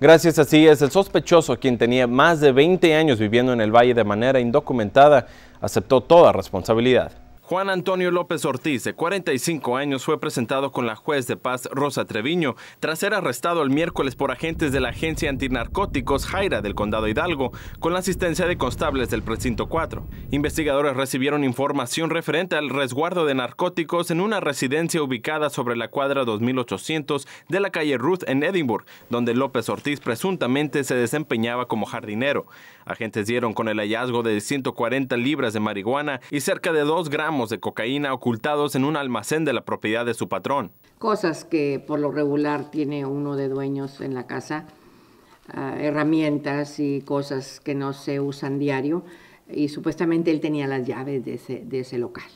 Gracias a sí es el sospechoso, quien tenía más de 20 años viviendo en el valle de manera indocumentada, aceptó toda responsabilidad. Juan Antonio López Ortiz, de 45 años, fue presentado con la juez de paz Rosa Treviño tras ser arrestado el miércoles por agentes de la agencia antinarcóticos Jaira del Condado Hidalgo, con la asistencia de constables del precinto 4. Investigadores recibieron información referente al resguardo de narcóticos en una residencia ubicada sobre la cuadra 2800 de la calle Ruth en Edinburgh, donde López Ortiz presuntamente se desempeñaba como jardinero. Agentes dieron con el hallazgo de 140 libras de marihuana y cerca de 2 gramos de cocaína ocultados en un almacén de la propiedad de su patrón. Cosas que por lo regular tiene uno de dueños en la casa, ah, herramientas y cosas que no se usan diario, y supuestamente él tenía las llaves de ese, local.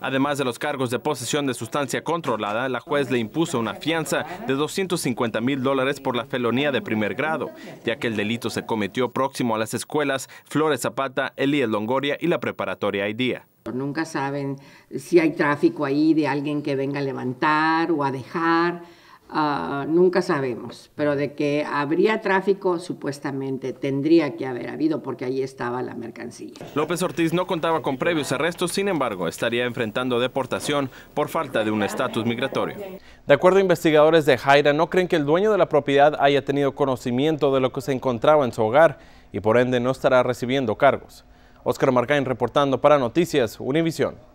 Además de los cargos de posesión de sustancia controlada, la juez le impuso una fianza de 250 mil dólares por la felonía de primer grado, ya que el delito se cometió próximo a las escuelas Flores Zapata, Elías Longoria y la preparatoria IDIA. Nunca saben si hay tráfico ahí de alguien que venga a levantar o a dejar. Ah, nunca sabemos, pero de que habría tráfico supuestamente tendría que haber habido porque ahí estaba la mercancía. López Ortiz no contaba con previos arrestos, sin embargo, estaría enfrentando deportación por falta de un estatus migratorio. De acuerdo a investigadores de Jaira, no creen que el dueño de la propiedad haya tenido conocimiento de lo que se encontraba en su hogar y por ende no estará recibiendo cargos. Oscar Marcain reportando para Noticias Univisión.